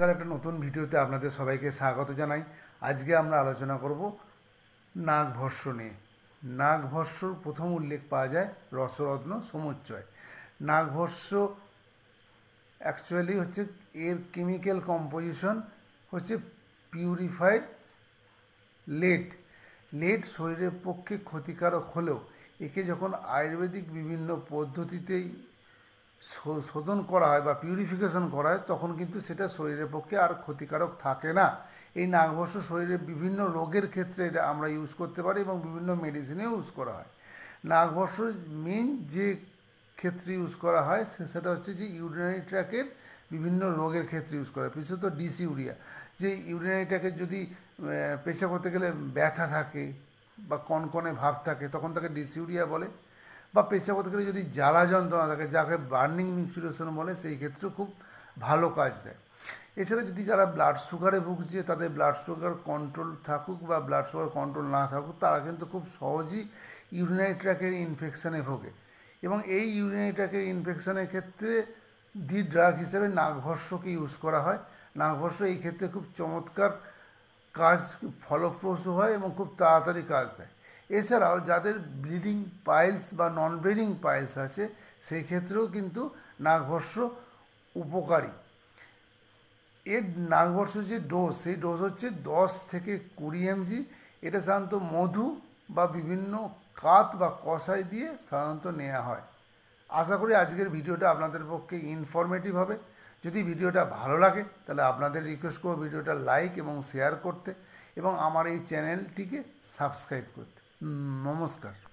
নমস্কার একটা নতুন ভিডিওতে আপনাদের সবাইকে স্বাগত জানাই আজকে আমরা আলোচনা করব নাগভর্ষ নিয়ে নাগভর্ষর প্রথম উল্লেখ পাওয়া যায় রসরত্ন সমুচ্চয় নাগভর্ষ অ্যাকচুয়ালি হচ্ছে এর কেমিক্যাল কম্পোজিশন হচ্ছে পিউরিফাইড লেড লেড শরীরের পক্ষে ক্ষতিকারক হলেও একে যখন আয়ুর্বেদিক বিভিন্ন পদ্ধতিতেই শোধন করা হয় বা পিউরিফিকেশন করা হয় তখন কিন্তু সেটা শরীরের পক্ষে আর ক্ষতিকারক থাকে না এই নাগবর্ষ শরীরে বিভিন্ন রোগের ক্ষেত্রে এটা আমরা ইউজ করতে পারি এবং বিভিন্ন মেডিসিনে ইউজ করা হয় নাগবর্ষ মেন যে ক্ষেত্রে ইউজ করা হয় সে সেটা হচ্ছে যে ইউরিনারি ট্র্যাকের বিভিন্ন রোগের ক্ষেত্রে ইউজ করা হয় বিশেষত ডিসি ইউরিয়া যে ইউরিনারি ট্র্যাকের যদি পেশা করতে গেলে ব্যথা থাকে বা কনকনে ভাব থাকে তখন তাকে ডিসিউরিয়া বলে বা পেশাগত ক্ষেত্রে যদি জ্বালা যন্ত্রণা থাকে যাকে বার্নিং মিক্সুরেশন বলে সেই ক্ষেত্রেও খুব ভালো কাজ দেয় এছাড়া যদি যারা ব্লাড সুগারে ভুগছে তাদের ব্লাড সুগার কন্ট্রোল থাকুক বা ব্লাড সুগার কন্ট্রোল না থাকুক তারা কিন্তু খুব সহজেই ইউরিনারি ট্র্যাকের ইনফেকশানে ভোগে এবং এই ইউরিনারি ট্র্যাকের ইনফেকশানের ক্ষেত্রে দি ড্রাগ হিসেবে নাগভর্ষকে ইউজ করা হয় নাগভর্ষ এই ক্ষেত্রে খুব চমৎকার কাজ ফলপ্রসূ হয় এবং খুব তাড়াতাড়ি কাজ দেয় এছাড়াও যাদের ব্লিডিং পাইলস বা নন ব্লিডিং পাইলস আছে সেই ক্ষেত্রেও কিন্তু নাগভর্ষ উপকারী এর নাগভর্ষ যে ডোজ সেই ডোজ হচ্ছে দশ থেকে কুড়ি এমজি এটা সাধারণত মধু বা বিভিন্ন কাত বা কষাই দিয়ে সাধারণত নেওয়া হয় আশা করি আজকের ভিডিওটা আপনাদের পক্ষে ইনফরমেটিভ হবে যদি ভিডিওটা ভালো লাগে তাহলে আপনাদের রিকোয়েস্ট করবো ভিডিওটা লাইক এবং শেয়ার করতে এবং আমার এই চ্যানেলটিকে সাবস্ক্রাইব করতে নমস্কার